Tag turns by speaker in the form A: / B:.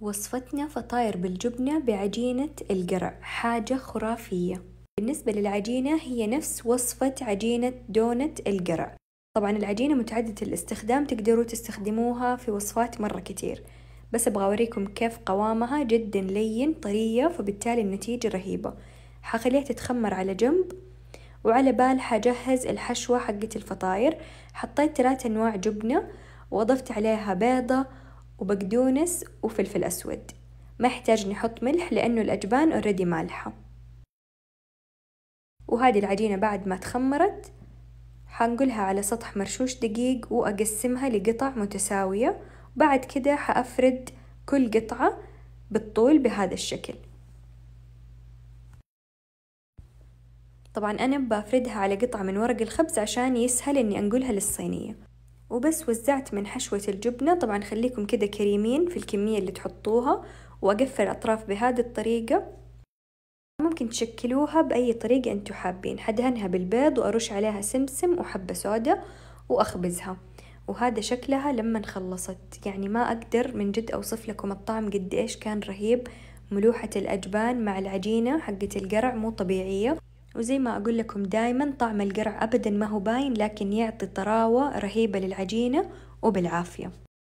A: وصفتنا فطاير بالجبنة بعجينة القرع حاجة خرافية بالنسبة للعجينة هي نفس وصفة عجينة دونت القرع طبعا العجينة متعددة الاستخدام تقدروا تستخدموها في وصفات مرة كتير بس أبغى أوريكم كيف قوامها جدا لين طرية فبالتالي النتيجة رهيبة حخليها تتخمر على جنب وعلى بال حجهز الحشوة حقت الفطاير حطيت ثلاثة أنواع جبنة وأضفت عليها بيضة وبقدونس وفلفل أسود ما يحتاج نحط ملح لأنه الأجبان اوريدي مالحة وهذه العجينة بعد ما تخمرت حنقلها على سطح مرشوش دقيق وأقسمها لقطع متساوية بعد كده حأفرد كل قطعة بالطول بهذا الشكل طبعا أنا بفردها على قطعة من ورق الخبز عشان يسهل إني أنقلها للصينية وبس وزعت من حشوة الجبنة طبعا خليكم كده كريمين في الكمية اللي تحطوها وأقفل الأطراف بهذه الطريقة ممكن تشكلوها بأي طريقة أنتوا حابين حدهنها بالبيض وأرش عليها سمسم وحبة سودة وأخبزها وهذا شكلها لما خلصت يعني ما أقدر من جد أوصف لكم الطعم قد إيش كان رهيب ملوحة الأجبان مع العجينة حقة القرع مو طبيعية وزي ما أقول لكم دايما طعم القرع أبدا ما هو باين لكن يعطي طراوة رهيبة للعجينة وبالعافية